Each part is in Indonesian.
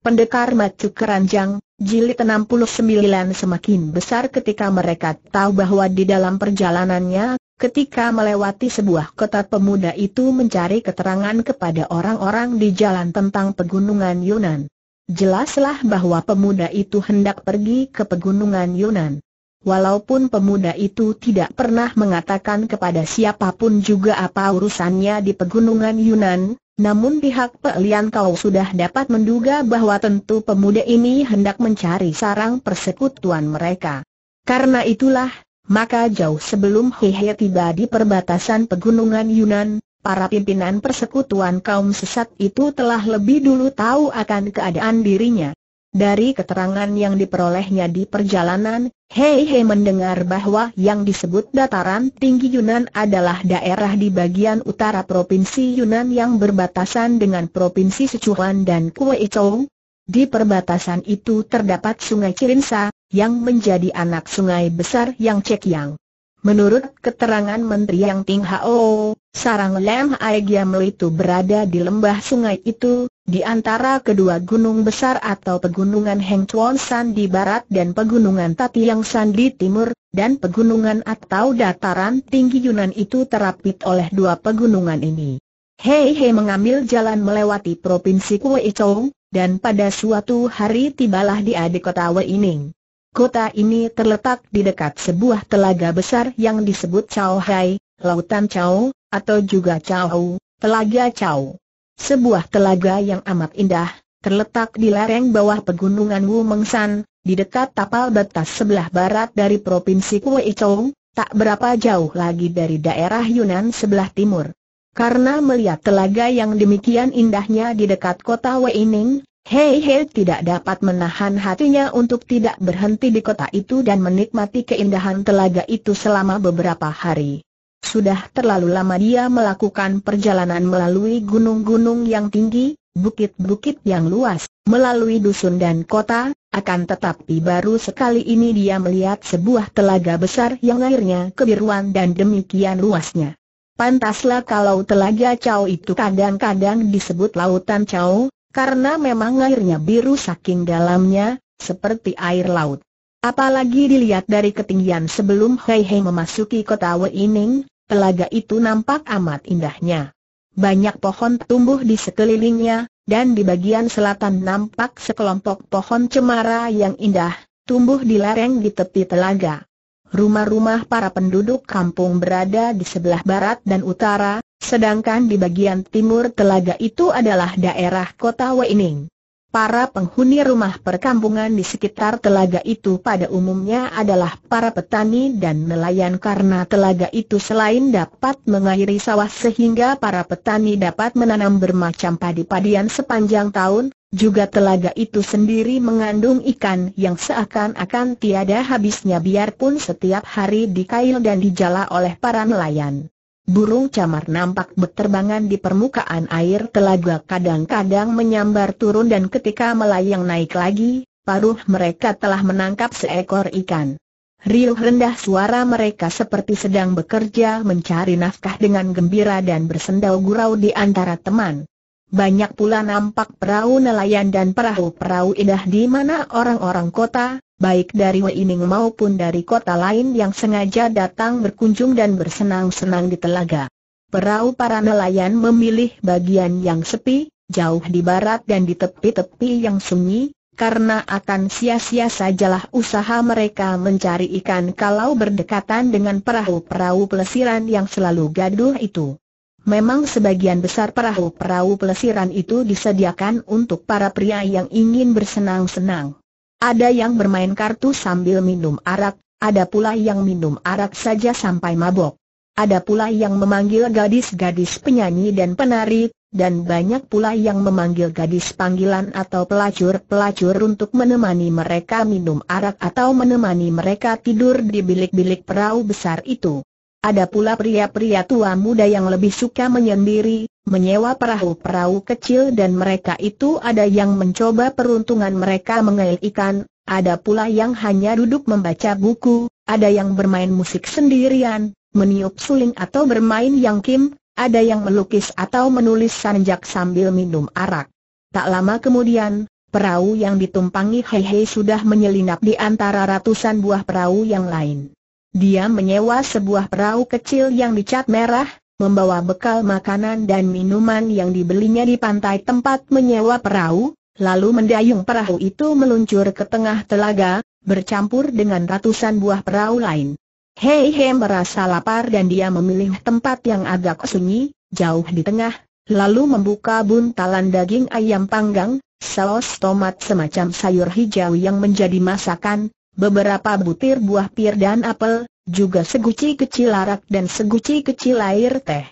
Pendekar Macu Keranjang, Jilid 69 semakin besar ketika mereka tahu bahwa di dalam perjalanannya, ketika melewati sebuah kota pemuda itu mencari keterangan kepada orang-orang di jalan tentang pegunungan Yunan. Jelaslah bahwa pemuda itu hendak pergi ke pegunungan Yunan. Walaupun pemuda itu tidak pernah mengatakan kepada siapapun juga apa urusannya di pegunungan Yunan, namun pihak Pelian Kau sudah dapat menduga bahwa tentu pemuda ini hendak mencari sarang persekutuan mereka. Karena itulah, maka jauh sebelum Hehe tiba di perbatasan pegunungan Yunan, para pimpinan persekutuan kaum sesat itu telah lebih dulu tahu akan keadaan dirinya. Dari keterangan yang diperolehnya di perjalanan, Hei Hei mendengar bahwa yang disebut dataran tinggi Yunan adalah daerah di bagian utara Provinsi Yunan yang berbatasan dengan Provinsi Sichuan dan Kueichou. Di perbatasan itu terdapat sungai Cirinsa, yang menjadi anak sungai besar yang Yang. Menurut keterangan Menteri Yang Ting Hao, sarang Lem Aegyamel itu berada di lembah sungai itu, di antara kedua gunung besar atau pegunungan Heng Chuan San di barat dan pegunungan Tatiang San di timur, dan pegunungan atau dataran tinggi Yunan itu terapit oleh dua pegunungan ini. Hei Hei mengambil jalan melewati provinsi Kuei Chou, dan pada suatu hari tibalah dia di kota Weining. Kota ini terletak di dekat sebuah telaga besar yang disebut Chao Hai, Lautan Chao, atau juga Chao, Telaga Chao. Sebuah telaga yang amat indah, terletak di lereng bawah pegunungan Wu Mengsan, di dekat tapal batas sebelah barat dari Provinsi Kuei Chou, tak berapa jauh lagi dari daerah Yunan sebelah timur. Karena melihat telaga yang demikian indahnya di dekat kota Weining, Hei Hei tidak dapat menahan hatinya untuk tidak berhenti di kota itu dan menikmati keindahan telaga itu selama beberapa hari. Sudah terlalu lama dia melakukan perjalanan melalui gunung-gunung yang tinggi, bukit-bukit yang luas, melalui dusun dan kota, akan tetapi baru sekali ini dia melihat sebuah telaga besar yang airnya kebiruan dan demikian luasnya. Pantaslah kalau telaga Cao itu kadang-kadang disebut lautan Cao, karena memang airnya biru saking dalamnya, seperti air laut. Apalagi dilihat dari ketinggian sebelum Hei Hei memasuki kota Weining, telaga itu nampak amat indahnya. Banyak pohon tumbuh di sekelilingnya, dan di bagian selatan nampak sekelompok pohon cemara yang indah, tumbuh di lereng di tepi telaga. Rumah-rumah para penduduk kampung berada di sebelah barat dan utara, sedangkan di bagian timur telaga itu adalah daerah kota Weining. Para penghuni rumah perkampungan di sekitar telaga itu pada umumnya adalah para petani dan nelayan karena telaga itu selain dapat mengairi sawah sehingga para petani dapat menanam bermacam padi-padian sepanjang tahun, juga telaga itu sendiri mengandung ikan yang seakan-akan tiada habisnya biarpun setiap hari dikail dan dijala oleh para nelayan. Burung camar nampak berterbangan di permukaan air telaga kadang-kadang menyambar turun dan ketika melayang naik lagi, paruh mereka telah menangkap seekor ikan. Riuh rendah suara mereka seperti sedang bekerja mencari nafkah dengan gembira dan bersendau gurau di antara teman. Banyak pula nampak perahu nelayan dan perahu-perahu indah di mana orang-orang kota, baik dari Weining maupun dari kota lain yang sengaja datang berkunjung dan bersenang-senang di telaga. Perahu para nelayan memilih bagian yang sepi, jauh di barat dan di tepi-tepi yang sunyi, karena akan sia-sia sajalah usaha mereka mencari ikan kalau berdekatan dengan perahu-perahu pelesiran yang selalu gaduh itu. Memang sebagian besar perahu-perahu pelesiran itu disediakan untuk para pria yang ingin bersenang-senang. Ada yang bermain kartu sambil minum arak, ada pula yang minum arak saja sampai mabok. Ada pula yang memanggil gadis-gadis penyanyi dan penari, dan banyak pula yang memanggil gadis panggilan atau pelacur-pelacur untuk menemani mereka minum arak atau menemani mereka tidur di bilik-bilik perahu besar itu. Ada pula pria-pria tua muda yang lebih suka menyendiri, menyewa perahu-perahu kecil dan mereka itu ada yang mencoba peruntungan mereka mengail ikan, ada pula yang hanya duduk membaca buku, ada yang bermain musik sendirian, meniup suling atau bermain yang kim, ada yang melukis atau menulis sanjak sambil minum arak. Tak lama kemudian, perahu yang ditumpangi Hei Hei sudah menyelinap di antara ratusan buah perahu yang lain. Dia menyewa sebuah perahu kecil yang dicat merah, membawa bekal makanan dan minuman yang dibelinya di pantai tempat menyewa perahu, lalu mendayung perahu itu meluncur ke tengah telaga, bercampur dengan ratusan buah perahu lain. Hei hei, merasa lapar dan dia memilih tempat yang agak sunyi, jauh di tengah, lalu membuka buntalan daging ayam panggang, saus tomat semacam sayur hijau yang menjadi masakan, beberapa butir buah pir dan apel, juga seguci kecil arak dan seguci kecil air teh.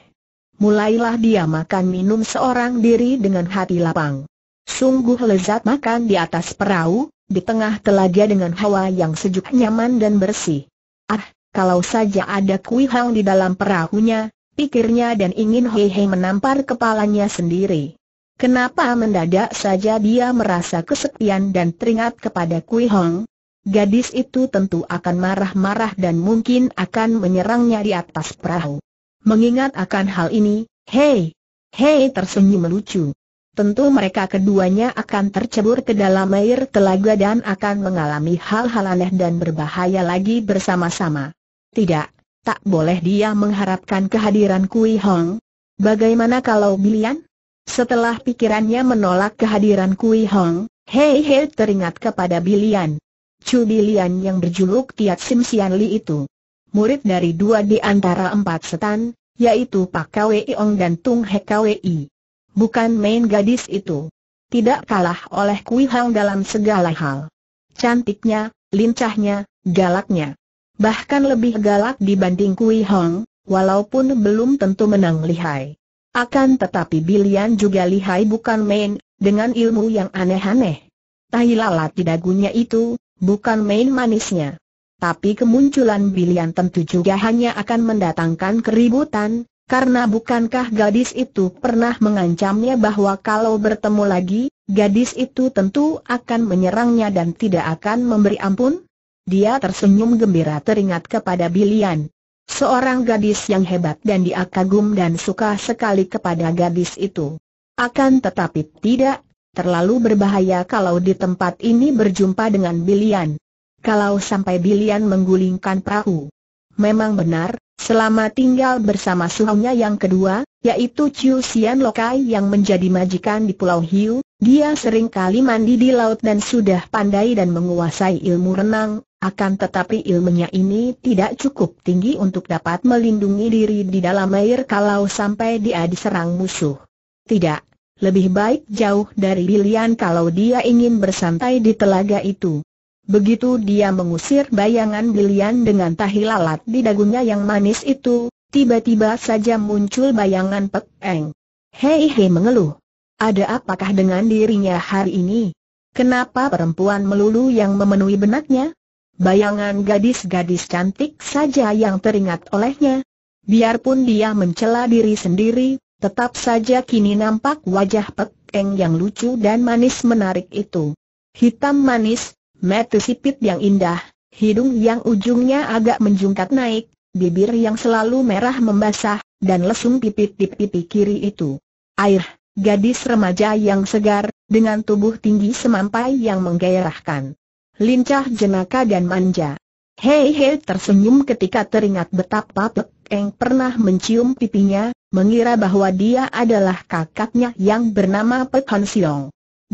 Mulailah dia makan minum seorang diri dengan hati lapang. Sungguh lezat makan di atas perahu, di tengah telaga dengan hawa yang sejuk nyaman dan bersih. Ah, kalau saja ada Kui Hang di dalam perahunya, pikirnya dan ingin Hei Hei menampar kepalanya sendiri. Kenapa mendadak saja dia merasa kesepian dan teringat kepada Kui Hong? gadis itu tentu akan marah-marah dan mungkin akan menyerangnya di atas perahu. Mengingat akan hal ini, hei, hei tersenyum lucu. Tentu mereka keduanya akan tercebur ke dalam air telaga dan akan mengalami hal-hal aneh dan berbahaya lagi bersama-sama. Tidak, tak boleh dia mengharapkan kehadiran Kui Hong. Bagaimana kalau Bilian? Setelah pikirannya menolak kehadiran Kui Hong, Hei Hei teringat kepada Bilian. Cubilian yang berjuluk Tiat Sim Sian Li itu. Murid dari dua di antara empat setan, yaitu Pak Kwei Ong dan Tung He Kwei. Bukan main gadis itu. Tidak kalah oleh Kui Hang dalam segala hal. Cantiknya, lincahnya, galaknya. Bahkan lebih galak dibanding Kui Hong, walaupun belum tentu menang lihai. Akan tetapi Bilian juga lihai bukan main, dengan ilmu yang aneh-aneh. Tahi lalat di dagunya itu, bukan main manisnya. Tapi kemunculan Bilian tentu juga hanya akan mendatangkan keributan, karena bukankah gadis itu pernah mengancamnya bahwa kalau bertemu lagi, gadis itu tentu akan menyerangnya dan tidak akan memberi ampun? Dia tersenyum gembira teringat kepada Bilian. Seorang gadis yang hebat dan dia kagum dan suka sekali kepada gadis itu. Akan tetapi tidak terlalu berbahaya kalau di tempat ini berjumpa dengan Bilian. Kalau sampai Bilian menggulingkan perahu. Memang benar, selama tinggal bersama suhunya yang kedua, yaitu Chiu Xian Lokai yang menjadi majikan di Pulau Hiu, dia sering kali mandi di laut dan sudah pandai dan menguasai ilmu renang, akan tetapi ilmunya ini tidak cukup tinggi untuk dapat melindungi diri di dalam air kalau sampai dia diserang musuh. Tidak, lebih baik jauh dari Bilian kalau dia ingin bersantai di telaga itu. Begitu dia mengusir bayangan Bilian dengan tahi lalat di dagunya yang manis itu, tiba-tiba saja muncul bayangan Pek Hei hei mengeluh. Ada apakah dengan dirinya hari ini? Kenapa perempuan melulu yang memenuhi benaknya? Bayangan gadis-gadis cantik saja yang teringat olehnya. Biarpun dia mencela diri sendiri, Tetap saja kini nampak wajah Pek yang lucu dan manis menarik itu. Hitam manis, mata sipit yang indah, hidung yang ujungnya agak menjungkat naik, bibir yang selalu merah membasah, dan lesung pipit di pipi kiri itu. Air, gadis remaja yang segar, dengan tubuh tinggi semampai yang menggairahkan. Lincah jenaka dan manja. Hei Hei tersenyum ketika teringat betapa Pek Eng pernah mencium pipinya, mengira bahwa dia adalah kakaknya yang bernama Pek Han Siong.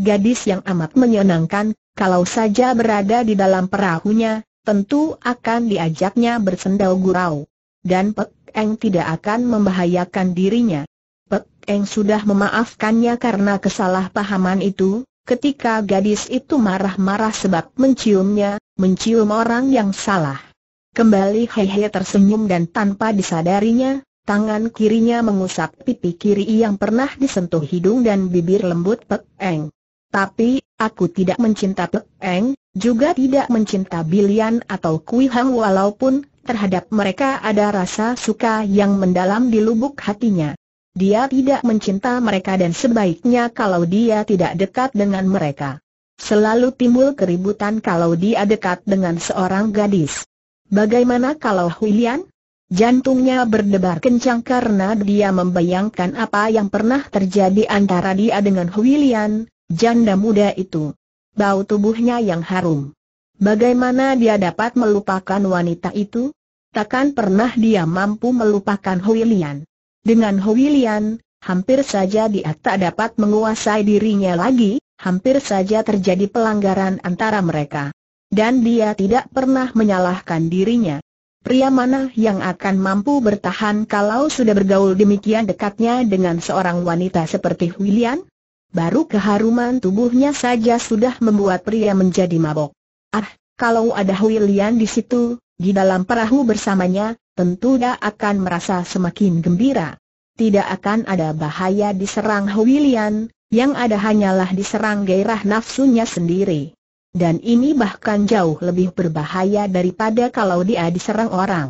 Gadis yang amat menyenangkan, kalau saja berada di dalam perahunya, tentu akan diajaknya bersendau gurau. Dan Pek Eng tidak akan membahayakan dirinya. Pek Eng sudah memaafkannya karena kesalahpahaman itu, ketika gadis itu marah-marah sebab menciumnya, mencium orang yang salah. Kembali Hehe tersenyum dan tanpa disadarinya, tangan kirinya mengusap pipi kiri yang pernah disentuh hidung dan bibir lembut Pek Eng. Tapi, aku tidak mencinta Pek Eng, juga tidak mencinta Bilian atau Kui Hang walaupun terhadap mereka ada rasa suka yang mendalam di lubuk hatinya. Dia tidak mencinta mereka dan sebaiknya kalau dia tidak dekat dengan mereka. Selalu timbul keributan kalau dia dekat dengan seorang gadis. Bagaimana kalau Huilian? Jantungnya berdebar kencang karena dia membayangkan apa yang pernah terjadi antara dia dengan Huilian, janda muda itu. Bau tubuhnya yang harum. Bagaimana dia dapat melupakan wanita itu? Takkan pernah dia mampu melupakan Huilian. Dengan Hui hampir saja dia tak dapat menguasai dirinya lagi, hampir saja terjadi pelanggaran antara mereka. Dan dia tidak pernah menyalahkan dirinya. Pria mana yang akan mampu bertahan kalau sudah bergaul demikian dekatnya dengan seorang wanita seperti Huilian? Baru keharuman tubuhnya saja sudah membuat pria menjadi mabok. Ah, kalau ada Huilian di situ, di dalam perahu bersamanya, tentu dia akan merasa semakin gembira. Tidak akan ada bahaya diserang Huilian, yang ada hanyalah diserang gairah nafsunya sendiri. Dan ini bahkan jauh lebih berbahaya daripada kalau dia diserang orang.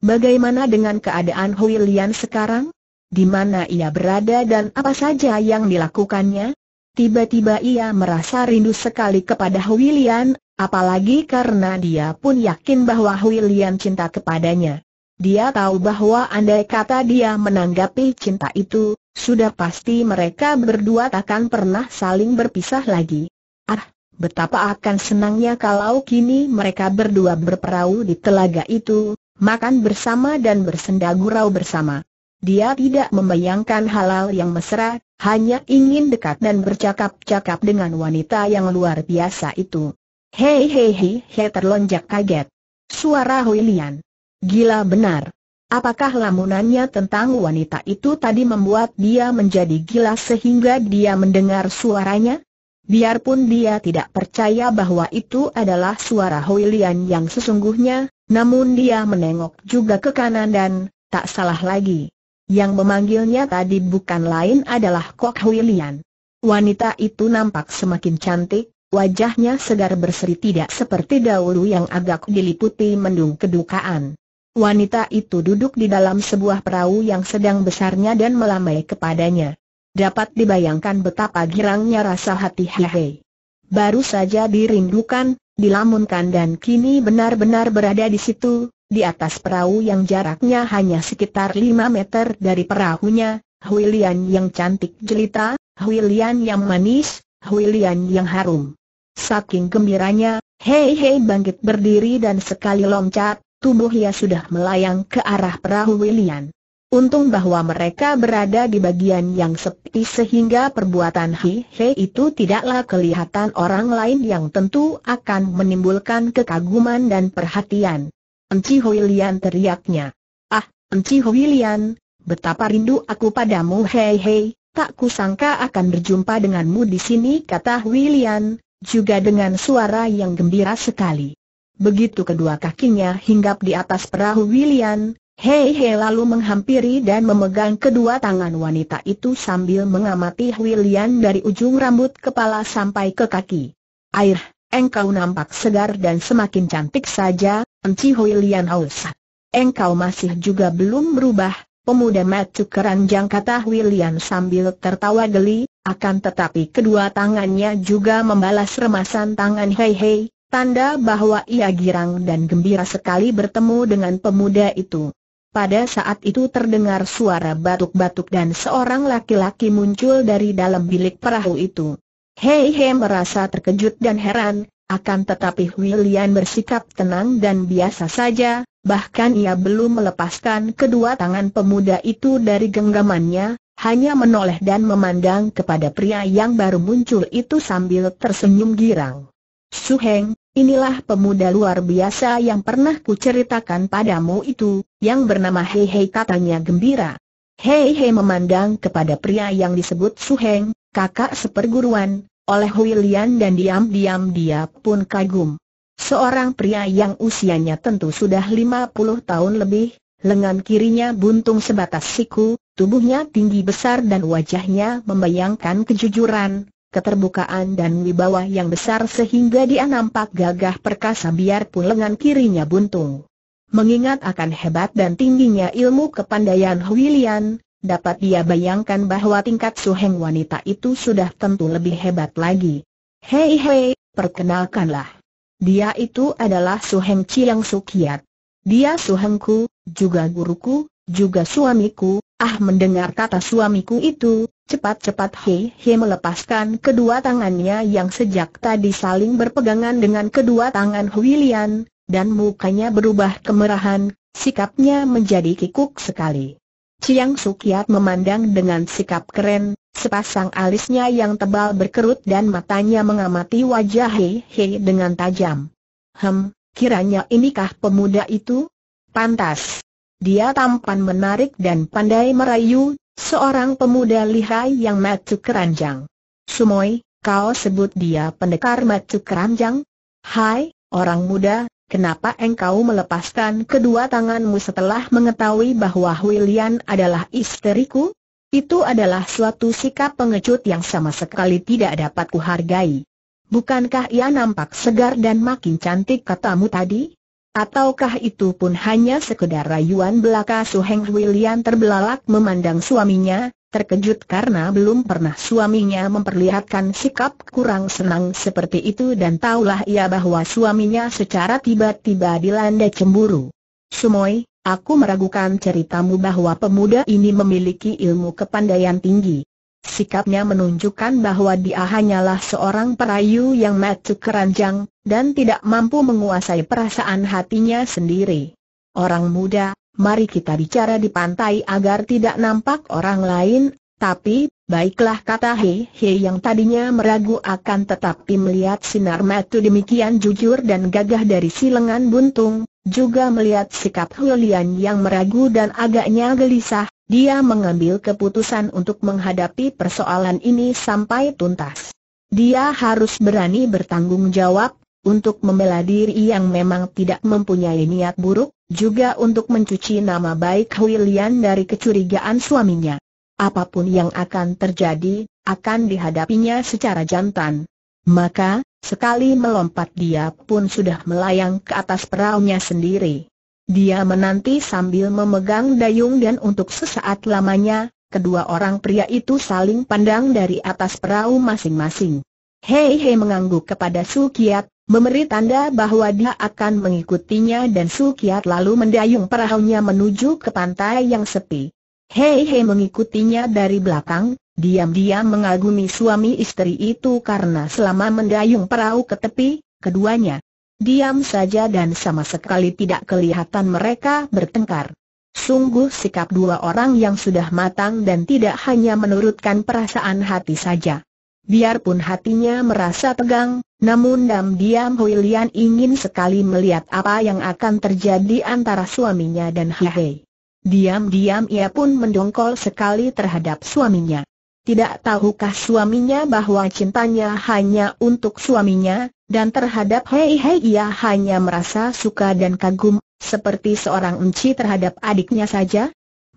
Bagaimana dengan keadaan Huilian sekarang? Di mana ia berada dan apa saja yang dilakukannya? Tiba-tiba ia merasa rindu sekali kepada Huilian, apalagi karena dia pun yakin bahwa Huilian cinta kepadanya. Dia tahu bahwa andai kata dia menanggapi cinta itu, sudah pasti mereka berdua takkan pernah saling berpisah lagi. Ah, betapa akan senangnya kalau kini mereka berdua berperahu di telaga itu, makan bersama dan bersenda gurau bersama. Dia tidak membayangkan halal yang mesra, hanya ingin dekat dan bercakap-cakap dengan wanita yang luar biasa itu. Hei hei hei hei terlonjak kaget. Suara Huilian. Gila benar. Apakah lamunannya tentang wanita itu tadi membuat dia menjadi gila sehingga dia mendengar suaranya? Biarpun dia tidak percaya bahwa itu adalah suara Hoilian yang sesungguhnya, namun dia menengok juga ke kanan dan, tak salah lagi. Yang memanggilnya tadi bukan lain adalah Kok Huilian. Wanita itu nampak semakin cantik, wajahnya segar berseri tidak seperti dahulu yang agak diliputi mendung kedukaan. Wanita itu duduk di dalam sebuah perahu yang sedang besarnya dan melambai kepadanya. Dapat dibayangkan betapa girangnya rasa hati Hehe. Baru saja dirindukan, dilamunkan dan kini benar-benar berada di situ, di atas perahu yang jaraknya hanya sekitar 5 meter dari perahunya, Huilian yang cantik jelita, Huilian yang manis, Huilian yang harum. Saking gembiranya, Hei Hei bangkit berdiri dan sekali loncat, tubuh ia sudah melayang ke arah perahu William. Untung bahwa mereka berada di bagian yang sepi sehingga perbuatan Hi He itu tidaklah kelihatan orang lain yang tentu akan menimbulkan kekaguman dan perhatian. Enci Huilian teriaknya. Ah, Enci Huilian, betapa rindu aku padamu Hei Hei, tak kusangka akan berjumpa denganmu di sini kata Huilian, juga dengan suara yang gembira sekali begitu kedua kakinya hinggap di atas perahu William, Hei Hei lalu menghampiri dan memegang kedua tangan wanita itu sambil mengamati William dari ujung rambut kepala sampai ke kaki. Air, engkau nampak segar dan semakin cantik saja, Enci William haus. Engkau masih juga belum berubah, pemuda macu keranjang kata William sambil tertawa geli, akan tetapi kedua tangannya juga membalas remasan tangan Hei Hei, Tanda bahwa ia girang dan gembira sekali bertemu dengan pemuda itu. Pada saat itu terdengar suara batuk-batuk dan seorang laki-laki muncul dari dalam bilik perahu itu. Hei He merasa terkejut dan heran, akan tetapi William bersikap tenang dan biasa saja, bahkan ia belum melepaskan kedua tangan pemuda itu dari genggamannya, hanya menoleh dan memandang kepada pria yang baru muncul itu sambil tersenyum girang. Suheng, Inilah pemuda luar biasa yang pernah kuceritakan padamu itu, yang bernama Hei Hei katanya gembira. Hei Hei memandang kepada pria yang disebut Su Heng, kakak seperguruan, oleh Hui dan diam-diam dia pun kagum. Seorang pria yang usianya tentu sudah 50 tahun lebih, lengan kirinya buntung sebatas siku, tubuhnya tinggi besar dan wajahnya membayangkan kejujuran, keterbukaan dan wibawa yang besar sehingga dia nampak gagah perkasa biarpun lengan kirinya buntung. Mengingat akan hebat dan tingginya ilmu kepandaian Huilian, dapat dia bayangkan bahwa tingkat suheng wanita itu sudah tentu lebih hebat lagi. Hei hei, perkenalkanlah. Dia itu adalah suheng Chiang Sukiat. Dia suhengku, juga guruku, juga suamiku, ah mendengar kata suamiku itu, Cepat-cepat Hei Hei melepaskan kedua tangannya yang sejak tadi saling berpegangan dengan kedua tangan Huilian, dan mukanya berubah kemerahan, sikapnya menjadi kikuk sekali. Chiang Sukiat memandang dengan sikap keren, sepasang alisnya yang tebal berkerut dan matanya mengamati wajah Hei Hei dengan tajam. Hem, kiranya inikah pemuda itu? Pantas. Dia tampan menarik dan pandai merayu, Seorang pemuda lihai yang matu keranjang. Sumoi, kau sebut dia pendekar matu keranjang? Hai, orang muda, kenapa engkau melepaskan kedua tanganmu setelah mengetahui bahwa William adalah istriku? Itu adalah suatu sikap pengecut yang sama sekali tidak dapat kuhargai. Bukankah ia nampak segar dan makin cantik katamu tadi? Ataukah itu pun hanya sekedar rayuan belaka Su Heng William terbelalak memandang suaminya, terkejut karena belum pernah suaminya memperlihatkan sikap kurang senang seperti itu dan taulah ia bahwa suaminya secara tiba-tiba dilanda cemburu. Sumoy, aku meragukan ceritamu bahwa pemuda ini memiliki ilmu kepandaian tinggi. Sikapnya menunjukkan bahwa dia hanyalah seorang perayu yang matuk keranjang, dan tidak mampu menguasai perasaan hatinya sendiri. Orang muda, mari kita bicara di pantai agar tidak nampak orang lain, tapi, baiklah kata He He yang tadinya meragu akan tetapi melihat sinar matu demikian jujur dan gagah dari si lengan buntung, juga melihat sikap Hulian yang meragu dan agaknya gelisah, dia mengambil keputusan untuk menghadapi persoalan ini sampai tuntas. Dia harus berani bertanggung jawab, untuk membela diri yang memang tidak mempunyai niat buruk, juga untuk mencuci nama baik Huilian dari kecurigaan suaminya. Apapun yang akan terjadi, akan dihadapinya secara jantan. Maka, sekali melompat dia pun sudah melayang ke atas peraunya sendiri. Dia menanti sambil memegang dayung dan untuk sesaat lamanya, kedua orang pria itu saling pandang dari atas perahu masing-masing. Hei Hei mengangguk kepada Su Kiat, memberi tanda bahwa dia akan mengikutinya dan Su Kiat lalu mendayung perahunya menuju ke pantai yang sepi. Hei Hei mengikutinya dari belakang, diam-diam mengagumi suami istri itu karena selama mendayung perahu ke tepi, keduanya Diam saja dan sama sekali tidak kelihatan mereka bertengkar. Sungguh sikap dua orang yang sudah matang dan tidak hanya menurutkan perasaan hati saja. Biarpun hatinya merasa tegang, namun diam-diam Hui ingin sekali melihat apa yang akan terjadi antara suaminya dan Hi Diam-diam ia pun mendongkol sekali terhadap suaminya. Tidak tahukah suaminya bahwa cintanya hanya untuk suaminya, dan terhadap Hei Hei ia hanya merasa suka dan kagum, seperti seorang enci terhadap adiknya saja.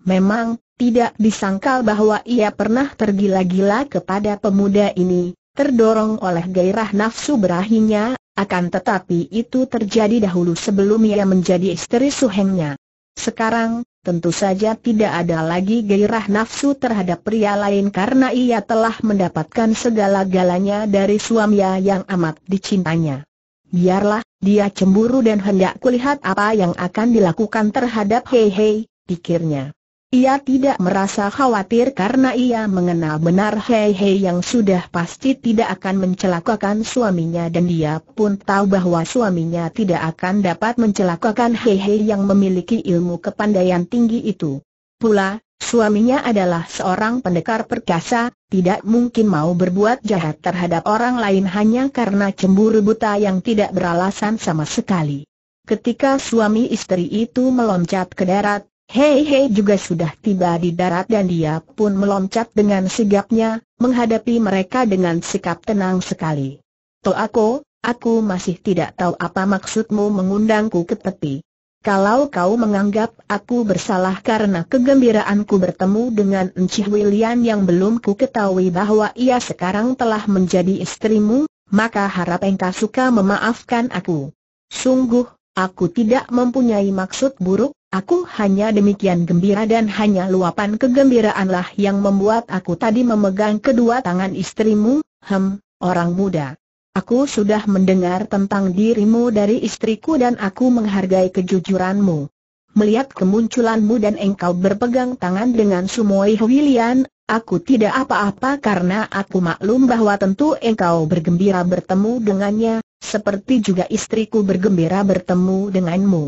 Memang, tidak disangkal bahwa ia pernah tergila-gila kepada pemuda ini, terdorong oleh gairah nafsu berahinya, akan tetapi itu terjadi dahulu sebelum ia menjadi istri suhengnya. Sekarang, Tentu saja tidak ada lagi gairah nafsu terhadap pria lain karena ia telah mendapatkan segala-galanya dari suaminya yang amat dicintanya. Biarlah, dia cemburu dan hendak kulihat apa yang akan dilakukan terhadap Hei Hei, pikirnya. Ia tidak merasa khawatir karena ia mengenal benar Hei Hei yang sudah pasti tidak akan mencelakakan suaminya dan dia pun tahu bahwa suaminya tidak akan dapat mencelakakan Hei Hei yang memiliki ilmu kepandaian tinggi itu. Pula, suaminya adalah seorang pendekar perkasa, tidak mungkin mau berbuat jahat terhadap orang lain hanya karena cemburu buta yang tidak beralasan sama sekali. Ketika suami istri itu meloncat ke darat, Hei Hei juga sudah tiba di darat dan dia pun meloncat dengan sigapnya, menghadapi mereka dengan sikap tenang sekali. Toako, aku masih tidak tahu apa maksudmu mengundangku ke tepi. Kalau kau menganggap aku bersalah karena kegembiraanku bertemu dengan Encih William yang belum ku ketahui bahwa ia sekarang telah menjadi istrimu, maka harap engkau suka memaafkan aku. Sungguh, aku tidak mempunyai maksud buruk, Aku hanya demikian gembira dan hanya luapan kegembiraanlah yang membuat aku tadi memegang kedua tangan istrimu, hem, orang muda. Aku sudah mendengar tentang dirimu dari istriku dan aku menghargai kejujuranmu. Melihat kemunculanmu dan engkau berpegang tangan dengan Sumoi Huilian, aku tidak apa-apa karena aku maklum bahwa tentu engkau bergembira bertemu dengannya, seperti juga istriku bergembira bertemu denganmu.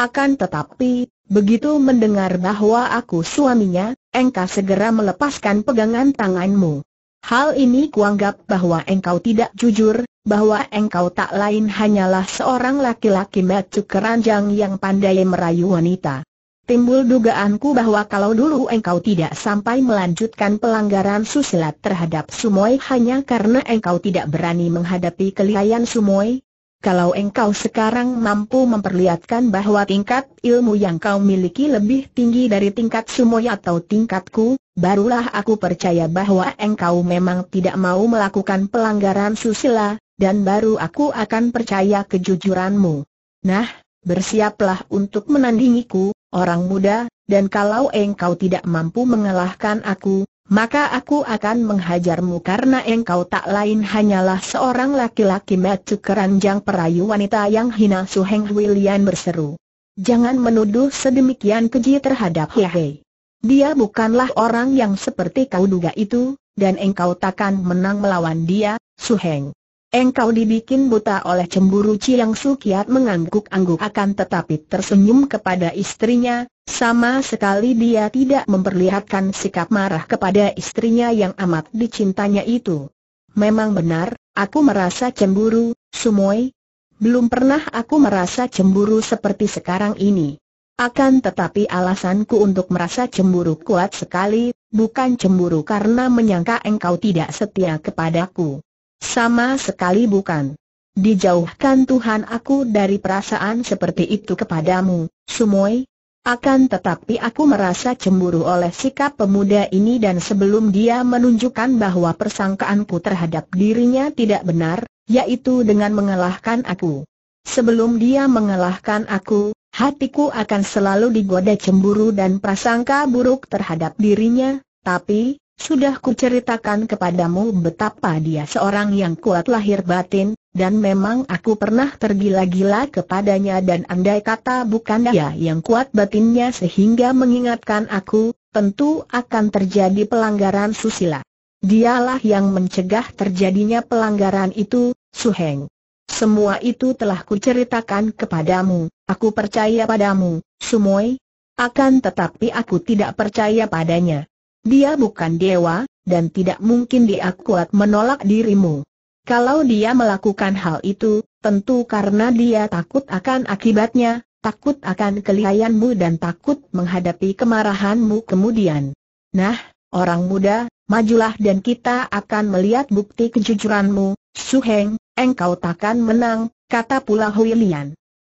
Akan tetapi, begitu mendengar bahwa aku suaminya, engkau segera melepaskan pegangan tanganmu. Hal ini kuanggap bahwa engkau tidak jujur, bahwa engkau tak lain hanyalah seorang laki-laki macu keranjang yang pandai merayu wanita. Timbul dugaanku bahwa kalau dulu engkau tidak sampai melanjutkan pelanggaran susilat terhadap Sumoy hanya karena engkau tidak berani menghadapi kelihayan Sumoy, kalau engkau sekarang mampu memperlihatkan bahwa tingkat ilmu yang kau miliki lebih tinggi dari tingkat sumoy atau tingkatku, barulah aku percaya bahwa engkau memang tidak mau melakukan pelanggaran susila, dan baru aku akan percaya kejujuranmu. Nah, bersiaplah untuk menandingiku, orang muda, dan kalau engkau tidak mampu mengalahkan aku, maka aku akan menghajarmu karena engkau tak lain hanyalah seorang laki-laki metu keranjang perayu wanita yang hina Su Heng William berseru. Jangan menuduh sedemikian keji terhadap Hei. Dia bukanlah orang yang seperti kau duga itu, dan engkau takkan menang melawan dia, Su Heng. Engkau dibikin buta oleh cemburu Chiang Sukiat mengangguk-angguk akan tetapi tersenyum kepada istrinya, sama sekali dia tidak memperlihatkan sikap marah kepada istrinya yang amat dicintanya itu. Memang benar, aku merasa cemburu, Sumoy. Belum pernah aku merasa cemburu seperti sekarang ini. Akan tetapi alasanku untuk merasa cemburu kuat sekali, bukan cemburu karena menyangka engkau tidak setia kepadaku sama sekali bukan. Dijauhkan Tuhan aku dari perasaan seperti itu kepadamu, Sumoy. Akan tetapi aku merasa cemburu oleh sikap pemuda ini dan sebelum dia menunjukkan bahwa persangkaanku terhadap dirinya tidak benar, yaitu dengan mengalahkan aku. Sebelum dia mengalahkan aku, hatiku akan selalu digoda cemburu dan prasangka buruk terhadap dirinya, tapi, sudah kuceritakan kepadamu betapa dia seorang yang kuat lahir batin, dan memang aku pernah tergila-gila kepadanya dan andai kata bukan dia yang kuat batinnya sehingga mengingatkan aku, tentu akan terjadi pelanggaran susila. Dialah yang mencegah terjadinya pelanggaran itu, Suheng. Semua itu telah kuceritakan kepadamu, aku percaya padamu, Sumoy. Akan tetapi aku tidak percaya padanya. Dia bukan dewa, dan tidak mungkin dia kuat menolak dirimu. Kalau dia melakukan hal itu, tentu karena dia takut akan akibatnya, takut akan kelihayanmu dan takut menghadapi kemarahanmu kemudian. Nah, orang muda, majulah dan kita akan melihat bukti kejujuranmu, Suheng, engkau takkan menang, kata pula Hui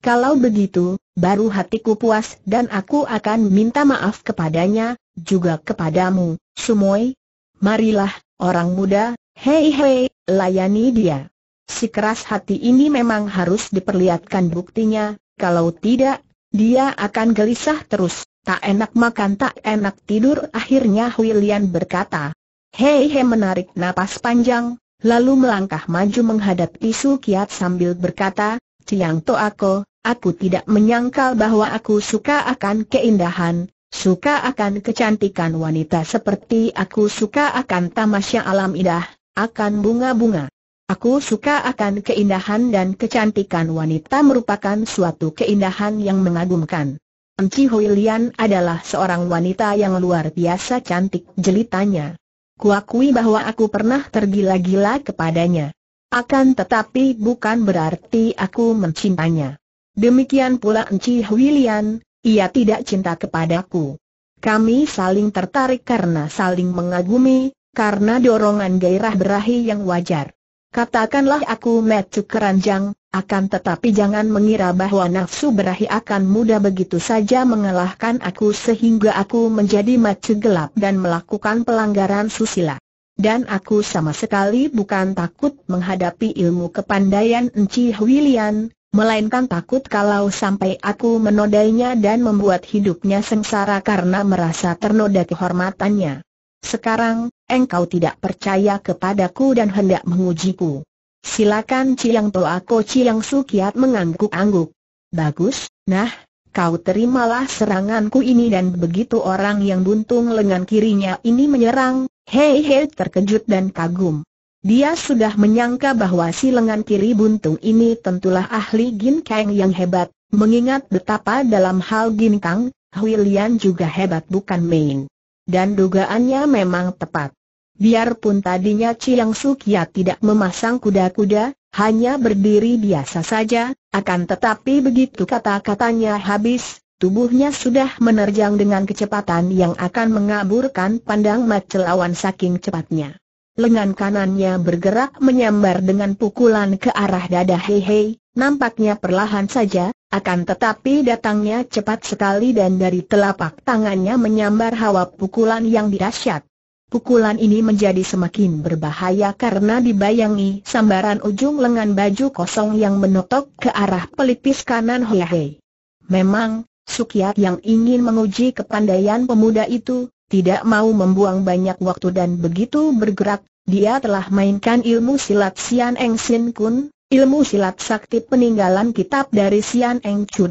kalau begitu, baru hatiku puas dan aku akan minta maaf kepadanya, juga kepadamu, Sumoy. Marilah, orang muda, hei hei, layani dia. Si keras hati ini memang harus diperlihatkan buktinya, kalau tidak, dia akan gelisah terus, tak enak makan tak enak tidur akhirnya William berkata. Hei hei menarik napas panjang, lalu melangkah maju menghadap Su Kiat sambil berkata, Ciang Toako, Aku tidak menyangkal bahwa aku suka akan keindahan, suka akan kecantikan wanita seperti aku suka akan tamasya alam indah, akan bunga-bunga. Aku suka akan keindahan dan kecantikan wanita merupakan suatu keindahan yang mengagumkan. Enci Hui adalah seorang wanita yang luar biasa cantik jelitanya. Kuakui bahwa aku pernah tergila-gila kepadanya. Akan tetapi bukan berarti aku mencintanya. Demikian pula Enci Huilian, ia tidak cinta kepadaku. Kami saling tertarik karena saling mengagumi, karena dorongan gairah berahi yang wajar. Katakanlah aku metu keranjang, akan tetapi jangan mengira bahwa nafsu berahi akan mudah begitu saja mengalahkan aku sehingga aku menjadi metu gelap dan melakukan pelanggaran susila. Dan aku sama sekali bukan takut menghadapi ilmu kepandaian Enci Huilian, melainkan takut kalau sampai aku menodainya dan membuat hidupnya sengsara karena merasa ternoda kehormatannya. Sekarang, engkau tidak percaya kepadaku dan hendak mengujiku. Silakan Ciang Toako cilang Sukiat mengangguk-angguk. Bagus, nah, kau terimalah seranganku ini dan begitu orang yang buntung lengan kirinya ini menyerang, hei hei terkejut dan kagum. Dia sudah menyangka bahwa si lengan kiri buntung ini tentulah ahli ginkang yang hebat, mengingat betapa dalam hal ginkang, Hui Lian juga hebat bukan main. Dan dugaannya memang tepat. Biarpun tadinya Chiang Kia tidak memasang kuda-kuda, hanya berdiri biasa saja, akan tetapi begitu kata-katanya habis, tubuhnya sudah menerjang dengan kecepatan yang akan mengaburkan pandang mata lawan saking cepatnya lengan kanannya bergerak menyambar dengan pukulan ke arah dada Hei Hei, nampaknya perlahan saja, akan tetapi datangnya cepat sekali dan dari telapak tangannya menyambar hawa pukulan yang dirasyat. Pukulan ini menjadi semakin berbahaya karena dibayangi sambaran ujung lengan baju kosong yang menotok ke arah pelipis kanan Hei Hei. Memang, Sukiat yang ingin menguji kepandaian pemuda itu, tidak mau membuang banyak waktu dan begitu bergerak, dia telah mainkan ilmu silat Sian Eng Sin Kun, ilmu silat sakti peninggalan kitab dari Sian Eng Chu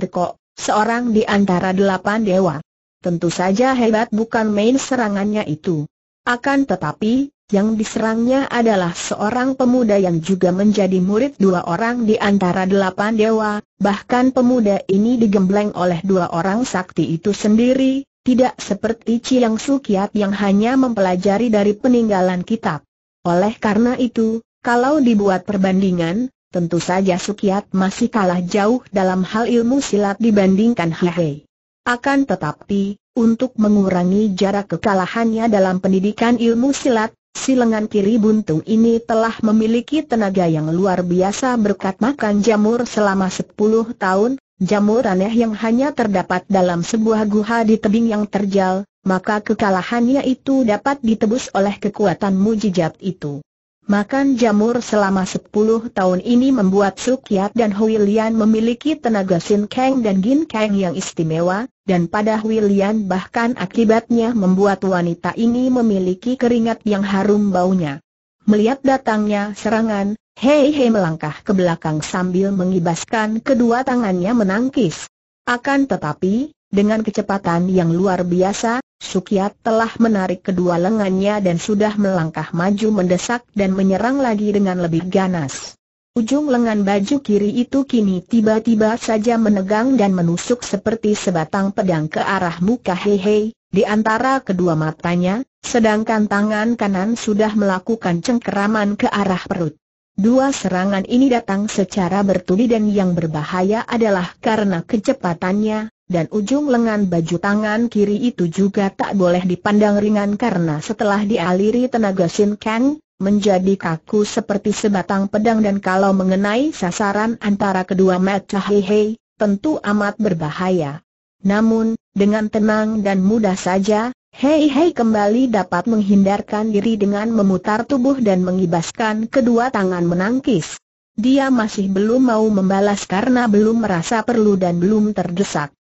seorang di antara delapan dewa. Tentu saja hebat bukan main serangannya itu. Akan tetapi, yang diserangnya adalah seorang pemuda yang juga menjadi murid dua orang di antara delapan dewa, bahkan pemuda ini digembleng oleh dua orang sakti itu sendiri, tidak seperti Chiang Sukiat yang hanya mempelajari dari peninggalan kitab. Oleh karena itu, kalau dibuat perbandingan, tentu saja Sukiat masih kalah jauh dalam hal ilmu silat dibandingkan Hihei. Akan tetapi, untuk mengurangi jarak kekalahannya dalam pendidikan ilmu silat, Si lengan kiri buntung ini telah memiliki tenaga yang luar biasa berkat makan jamur selama 10 tahun, jamur aneh yang hanya terdapat dalam sebuah guha di tebing yang terjal, maka kekalahannya itu dapat ditebus oleh kekuatan mujijat itu. Makan jamur selama 10 tahun ini membuat Sukiat dan Huilian memiliki tenaga Sin Kang dan Gin Kang yang istimewa, dan pada Huilian bahkan akibatnya membuat wanita ini memiliki keringat yang harum baunya. Melihat datangnya serangan, Hei Hei melangkah ke belakang sambil mengibaskan kedua tangannya menangkis. Akan tetapi, dengan kecepatan yang luar biasa, Sukiat telah menarik kedua lengannya dan sudah melangkah maju mendesak dan menyerang lagi dengan lebih ganas. Ujung lengan baju kiri itu kini tiba-tiba saja menegang dan menusuk seperti sebatang pedang ke arah muka Hehe, di antara kedua matanya, sedangkan tangan kanan sudah melakukan cengkeraman ke arah perut. Dua serangan ini datang secara bertubi dan yang berbahaya adalah karena kecepatannya, dan ujung lengan baju tangan kiri itu juga tak boleh dipandang ringan karena setelah dialiri tenaga Shin Kang, menjadi kaku seperti sebatang pedang dan kalau mengenai sasaran antara kedua mata hei hei, tentu amat berbahaya. Namun, dengan tenang dan mudah saja, Hei Hei kembali dapat menghindarkan diri dengan memutar tubuh dan mengibaskan kedua tangan menangkis. Dia masih belum mau membalas karena belum merasa perlu dan belum terdesak.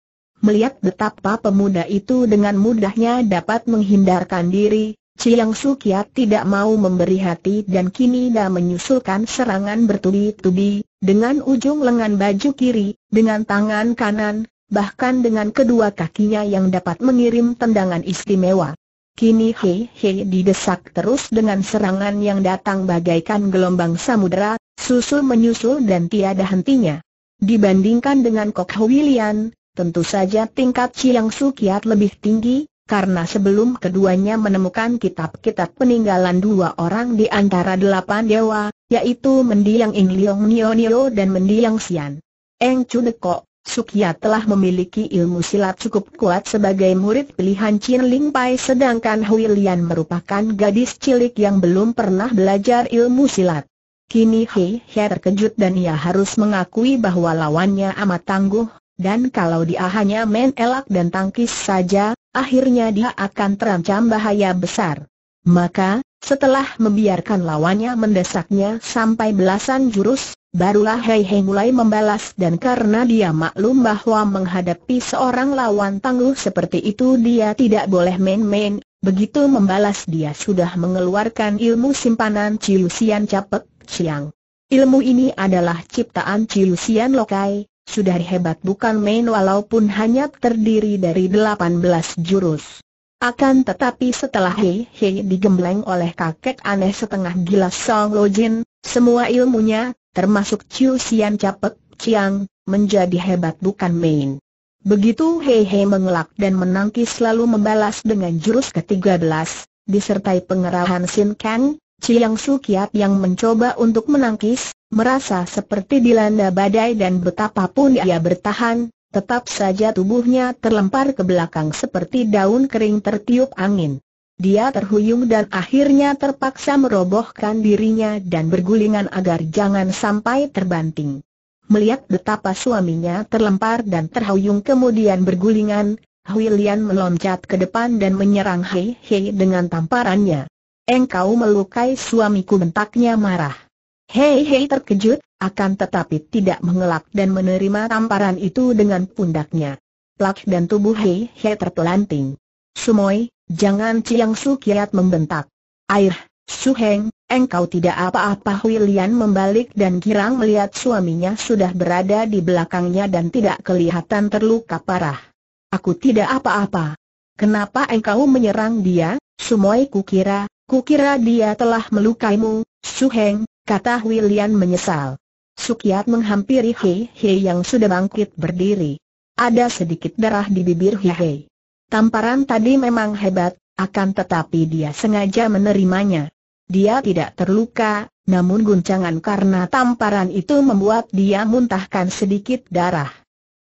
Melihat betapa pemuda itu dengan mudahnya dapat menghindarkan diri, Chiang Sukiat tidak mau memberi hati dan kini dah menyusulkan serangan bertubi-tubi, dengan ujung lengan baju kiri, dengan tangan kanan, bahkan dengan kedua kakinya yang dapat mengirim tendangan istimewa. Kini he-he didesak terus dengan serangan yang datang bagaikan gelombang samudera, susul menyusul dan tiada hentinya. Dibandingkan dengan Kok Wilian. Tentu saja tingkat Chiang Kiat lebih tinggi, karena sebelum keduanya menemukan kitab-kitab peninggalan dua orang di antara delapan dewa, yaitu Mendiang Ing Leong Nio Nio dan Mendiang Sian. Eng Chu Deko, Sukiat telah memiliki ilmu silat cukup kuat sebagai murid pilihan Chin Ling Pai sedangkan Hui Lian merupakan gadis cilik yang belum pernah belajar ilmu silat. Kini Hei He terkejut dan ia harus mengakui bahwa lawannya amat tangguh, dan kalau dia hanya main elak dan tangkis saja, akhirnya dia akan terancam bahaya besar. Maka, setelah membiarkan lawannya mendesaknya sampai belasan jurus, barulah Hei Hei mulai membalas dan karena dia maklum bahwa menghadapi seorang lawan tangguh seperti itu dia tidak boleh main-main, begitu membalas dia sudah mengeluarkan ilmu simpanan Cilusian Capek Siang. Ilmu ini adalah ciptaan Cilusian Lokai, sudah hebat bukan main walaupun hanya terdiri dari 18 jurus. Akan tetapi setelah Hei Hei digembleng oleh kakek aneh setengah gila Song Lo Jin, semua ilmunya, termasuk Chiu Sian Capek Chiang, menjadi hebat bukan main. Begitu Hei Hei mengelak dan menangkis lalu membalas dengan jurus ke-13, disertai pengerahan Sin Kang, Chiang Su Kiat yang mencoba untuk menangkis, merasa seperti dilanda badai dan betapapun ia bertahan, tetap saja tubuhnya terlempar ke belakang seperti daun kering tertiup angin. Dia terhuyung dan akhirnya terpaksa merobohkan dirinya dan bergulingan agar jangan sampai terbanting. Melihat betapa suaminya terlempar dan terhuyung kemudian bergulingan, Huilian meloncat ke depan dan menyerang Hei Hei dengan tamparannya. Engkau melukai suamiku bentaknya marah. Hei Hei terkejut, akan tetapi tidak mengelak dan menerima tamparan itu dengan pundaknya. Plak dan tubuh Hei Hei terpelanting. Sumoy, jangan Ciang Su Kiat membentak. Air, Su Heng, engkau tidak apa-apa Huilian membalik dan girang melihat suaminya sudah berada di belakangnya dan tidak kelihatan terluka parah. Aku tidak apa-apa. Kenapa engkau menyerang dia, Sumoy kukira, kukira dia telah melukaimu, Suheng, kata William menyesal. Sukiat menghampiri Hei Hei yang sudah bangkit berdiri. Ada sedikit darah di bibir Hei Hei. Tamparan tadi memang hebat, akan tetapi dia sengaja menerimanya. Dia tidak terluka, namun guncangan karena tamparan itu membuat dia muntahkan sedikit darah.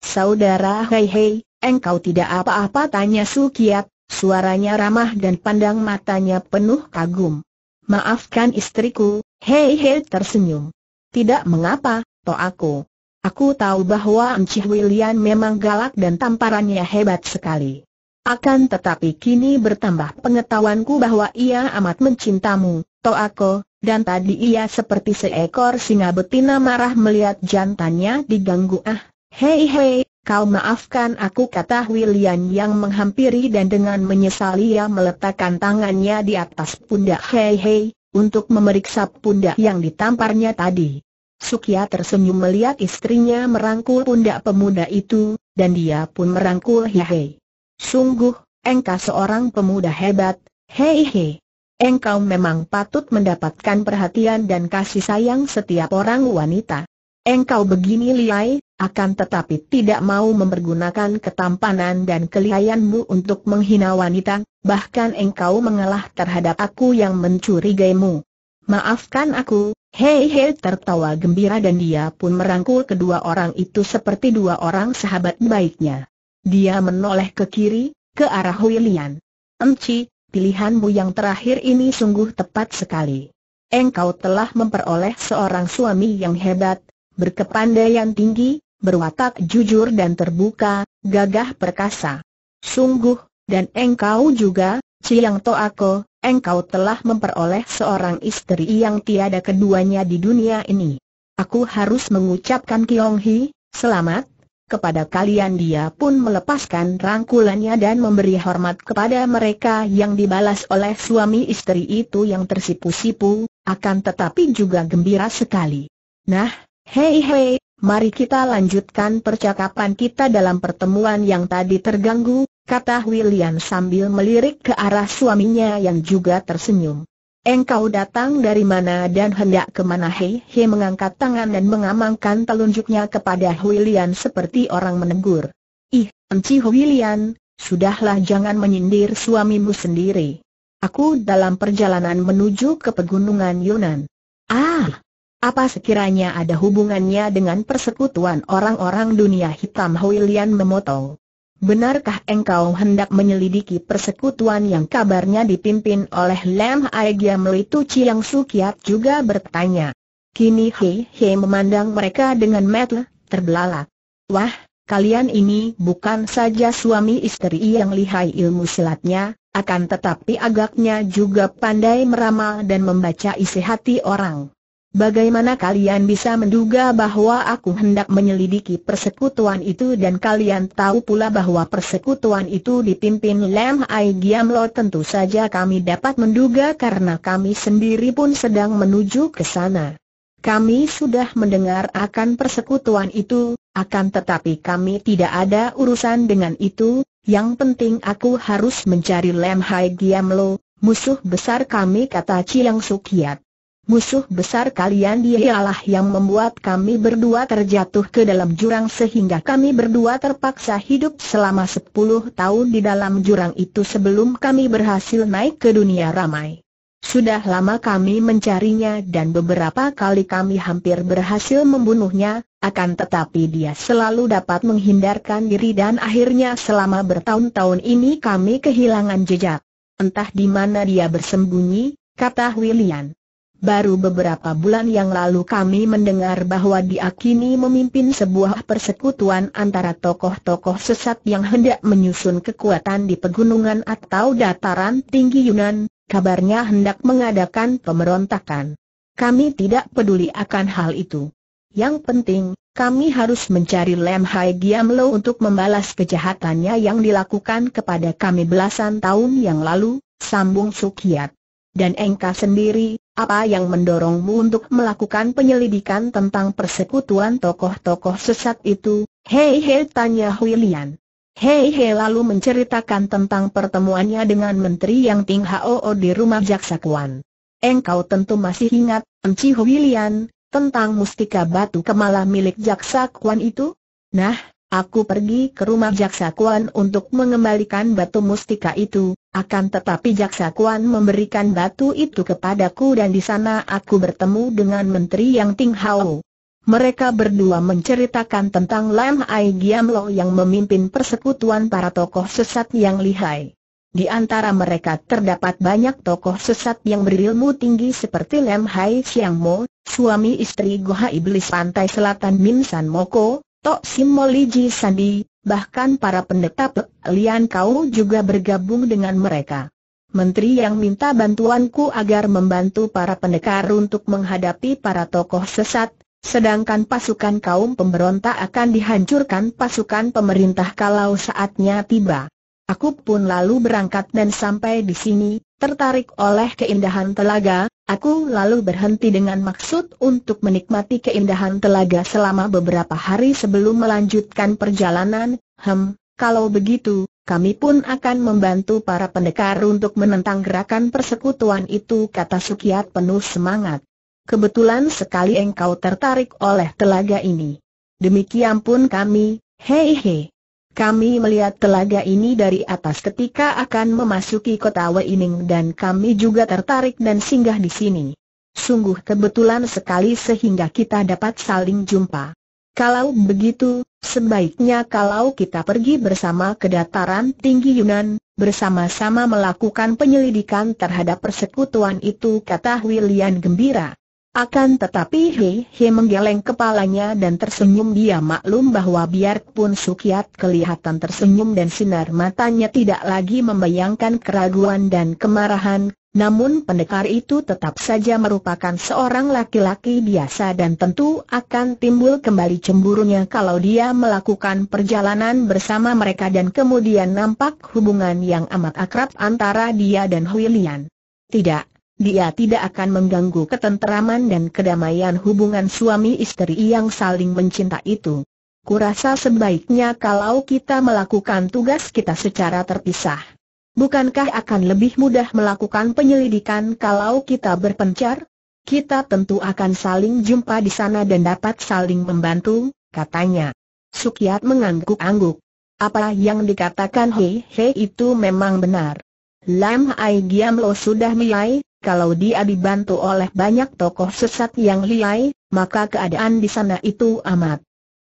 Saudara Hei Hei, engkau tidak apa-apa tanya Sukiat, suaranya ramah dan pandang matanya penuh kagum. Maafkan istriku, Hei Hei tersenyum. Tidak mengapa, toh aku. Aku tahu bahwa Encih William memang galak dan tamparannya hebat sekali. Akan tetapi kini bertambah pengetahuanku bahwa ia amat mencintamu, aku, dan tadi ia seperti seekor singa betina marah melihat jantannya diganggu ah, hei hei, kau maafkan aku kata William yang menghampiri dan dengan menyesali ia meletakkan tangannya di atas pundak hei hei, untuk memeriksa pundak yang ditamparnya tadi. Sukia tersenyum melihat istrinya merangkul pundak pemuda itu, dan dia pun merangkul Hei-Hei. Sungguh, engkau seorang pemuda hebat, Hei Hei. Engkau memang patut mendapatkan perhatian dan kasih sayang setiap orang wanita. Engkau begini liai, akan tetapi tidak mau mempergunakan ketampanan dan kelihayanmu untuk menghina wanita, bahkan engkau mengalah terhadap aku yang mencurigaimu. Maafkan aku, hei hei tertawa gembira dan dia pun merangkul kedua orang itu seperti dua orang sahabat baiknya. Dia menoleh ke kiri, ke arah Huilian. Emci, pilihanmu yang terakhir ini sungguh tepat sekali. Engkau telah memperoleh seorang suami yang hebat, berkepandaian tinggi, berwatak jujur dan terbuka, gagah perkasa. Sungguh, dan engkau juga, Chiang Toako, engkau telah memperoleh seorang istri yang tiada keduanya di dunia ini. Aku harus mengucapkan Kiong Hi, selamat, kepada kalian dia pun melepaskan rangkulannya dan memberi hormat kepada mereka yang dibalas oleh suami istri itu yang tersipu-sipu, akan tetapi juga gembira sekali. Nah, hei hei, mari kita lanjutkan percakapan kita dalam pertemuan yang tadi terganggu, kata William sambil melirik ke arah suaminya yang juga tersenyum. Engkau datang dari mana dan hendak kemana Hei He mengangkat tangan dan mengamankan telunjuknya kepada William seperti orang menegur. Ih, Enci William, sudahlah jangan menyindir suamimu sendiri. Aku dalam perjalanan menuju ke pegunungan Yunan. Ah, apa sekiranya ada hubungannya dengan persekutuan orang-orang dunia hitam Hui memotong? Benarkah engkau hendak menyelidiki persekutuan yang kabarnya dipimpin oleh Lam Aigiam itu Chiang Sukiat juga bertanya. Kini Hei Hei memandang mereka dengan metel, terbelalak. Wah, kalian ini bukan saja suami istri yang lihai ilmu silatnya, akan tetapi agaknya juga pandai meramal dan membaca isi hati orang. Bagaimana kalian bisa menduga bahwa aku hendak menyelidiki persekutuan itu dan kalian tahu pula bahwa persekutuan itu dipimpin Lam Ai Giam Lo tentu saja kami dapat menduga karena kami sendiri pun sedang menuju ke sana. Kami sudah mendengar akan persekutuan itu, akan tetapi kami tidak ada urusan dengan itu, yang penting aku harus mencari Lam Hai Giam Lo, musuh besar kami kata Chiang Sukiat. Musuh besar kalian dialah yang membuat kami berdua terjatuh ke dalam jurang sehingga kami berdua terpaksa hidup selama 10 tahun di dalam jurang itu sebelum kami berhasil naik ke dunia ramai. Sudah lama kami mencarinya dan beberapa kali kami hampir berhasil membunuhnya, akan tetapi dia selalu dapat menghindarkan diri dan akhirnya selama bertahun-tahun ini kami kehilangan jejak. Entah di mana dia bersembunyi, kata William. Baru beberapa bulan yang lalu kami mendengar bahwa dia kini memimpin sebuah persekutuan antara tokoh-tokoh sesat yang hendak menyusun kekuatan di pegunungan atau dataran tinggi Yunan, kabarnya hendak mengadakan pemberontakan. Kami tidak peduli akan hal itu. Yang penting, kami harus mencari Lem Hai Giam Lo untuk membalas kejahatannya yang dilakukan kepada kami belasan tahun yang lalu, sambung Sukiat. Dan engkau sendiri, apa yang mendorongmu untuk melakukan penyelidikan tentang persekutuan tokoh-tokoh sesat itu? Hei hei tanya Huilian. Hei Hei lalu menceritakan tentang pertemuannya dengan Menteri Yang Ting Hoo di rumah Jaksa Kuan. Engkau tentu masih ingat, Enci Huilian, tentang mustika batu kemala milik Jaksa Kuan itu? Nah, Aku pergi ke rumah Jaksa Kuan untuk mengembalikan batu mustika itu, akan tetapi Jaksa Kuan memberikan batu itu kepadaku dan di sana aku bertemu dengan Menteri Yang Ting Hao. Mereka berdua menceritakan tentang Lam Ai Giam Lo yang memimpin persekutuan para tokoh sesat yang lihai. Di antara mereka terdapat banyak tokoh sesat yang berilmu tinggi seperti Lam Hai Siang Mo, suami istri Goha Iblis Pantai Selatan Min San Moko, Tok Simoliji Sandi, bahkan para pendeta Lian Kau juga bergabung dengan mereka. Menteri yang minta bantuanku agar membantu para pendekar untuk menghadapi para tokoh sesat, sedangkan pasukan kaum pemberontak akan dihancurkan pasukan pemerintah kalau saatnya tiba. Aku pun lalu berangkat dan sampai di sini, tertarik oleh keindahan telaga, aku lalu berhenti dengan maksud untuk menikmati keindahan telaga selama beberapa hari sebelum melanjutkan perjalanan, hem, kalau begitu, kami pun akan membantu para pendekar untuk menentang gerakan persekutuan itu kata Sukiat penuh semangat. Kebetulan sekali engkau tertarik oleh telaga ini. Demikian pun kami, hei hei. Kami melihat telaga ini dari atas ketika akan memasuki kota Weining dan kami juga tertarik dan singgah di sini. Sungguh kebetulan sekali sehingga kita dapat saling jumpa. Kalau begitu, sebaiknya kalau kita pergi bersama ke dataran tinggi Yunan, bersama-sama melakukan penyelidikan terhadap persekutuan itu kata William gembira. Akan tetapi Hei menggeleng kepalanya dan tersenyum dia maklum bahwa biarpun Sukiat kelihatan tersenyum dan sinar matanya tidak lagi membayangkan keraguan dan kemarahan, namun pendekar itu tetap saja merupakan seorang laki-laki biasa dan tentu akan timbul kembali cemburunya kalau dia melakukan perjalanan bersama mereka dan kemudian nampak hubungan yang amat akrab antara dia dan Hui Tidak, dia tidak akan mengganggu ketenteraman dan kedamaian hubungan suami istri yang saling mencinta itu. Kurasa sebaiknya kalau kita melakukan tugas kita secara terpisah. Bukankah akan lebih mudah melakukan penyelidikan kalau kita berpencar? Kita tentu akan saling jumpa di sana dan dapat saling membantu, katanya. Sukiat mengangguk-angguk. Apa yang dikatakan Hei Hei itu memang benar. Lam Ai Giam Lo sudah mulai kalau dia dibantu oleh banyak tokoh sesat yang liai, maka keadaan di sana itu amat